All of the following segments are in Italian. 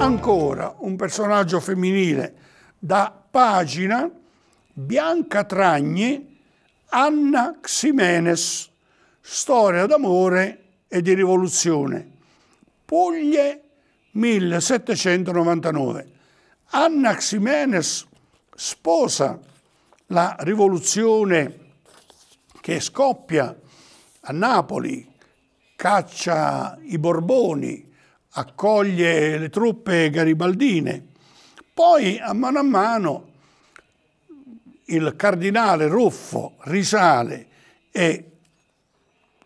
Ancora un personaggio femminile da pagina, Bianca Tragni, Anna Ximenes, storia d'amore e di rivoluzione. Puglie 1799. Anna Ximenes sposa la rivoluzione che scoppia a Napoli, caccia i Borboni, accoglie le truppe garibaldine. Poi a mano a mano il cardinale Ruffo risale e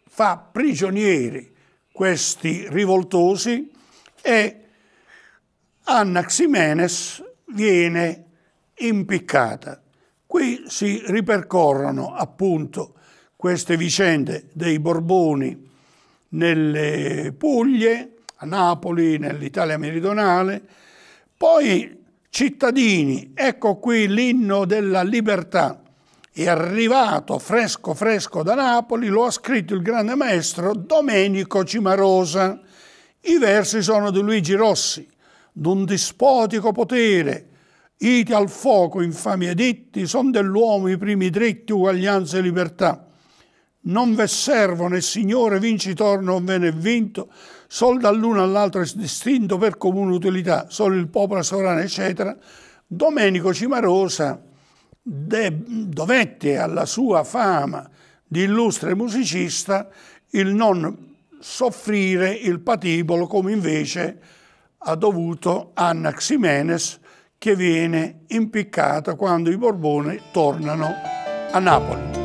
fa prigionieri questi rivoltosi e Anna Ximenes viene impiccata. Qui si ripercorrono appunto queste vicende dei Borboni nelle Puglie, a Napoli, nell'Italia meridionale. Poi cittadini, ecco qui l'inno della libertà. È arrivato fresco fresco da Napoli, lo ha scritto il grande maestro Domenico Cimarosa. I versi sono di Luigi Rossi. D'un dispotico potere, iti al fuoco infami editti, son dell'uomo i primi dritti, uguaglianza e libertà non v'è servo né signore vincitor non ve ne vinto, sol dall'uno all'altro è distinto per comune utilità, solo il popolo sovrano, eccetera, Domenico Cimarosa dovette alla sua fama di illustre musicista il non soffrire il patibolo come invece ha dovuto Anna Ximenes che viene impiccata quando i Borbone tornano a Napoli.